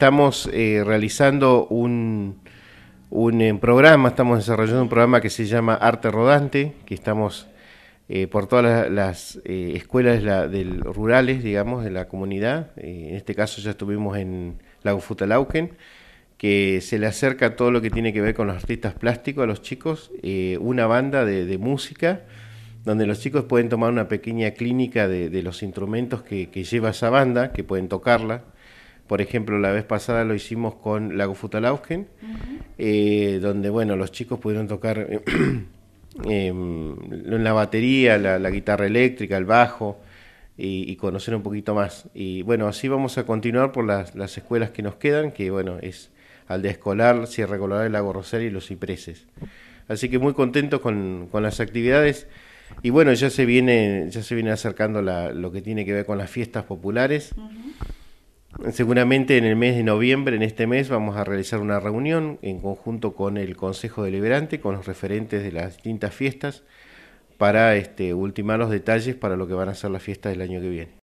estamos eh, realizando un, eh, programa, estamos desarrollando un programa que se llama Arte Rodante, que estamos eh, por todas las, escuelas rurales, digamos, de la comunidad. en este caso ya estuvimos en Lago Futalauken, que se le acerca todo lo que tiene que ver con los artistas plásticos a los chicos, una banda de, música donde los chicos pueden tomar una pequeña clínica de, los instrumentos que, que lleva esa banda, que pueden tocarla por ejemplo, la vez pasada lo hicimos con Lago Futalaugen, eh, donde bueno, los chicos pudieron tocar en em, la batería, la, guitarra eléctrica, el bajo y, conocer un poquito más. Y bueno, así vamos a continuar por las, escuelas que nos quedan, que bueno, es de Escolar, Sierra Colorada, el Lago Rosario y Los Cipreses. Así que muy contentos con, con las actividades. Y bueno, ya se viene, ya se viene acercando lo que tiene que ver con las fiestas populares. Seguramente en el mes de noviembre, en este mes, vamos a realizar una reunión en conjunto con el Consejo Deliberante, con los referentes de las distintas fiestas, para este, ultimar los detalles para lo que van a ser las fiestas del año que viene.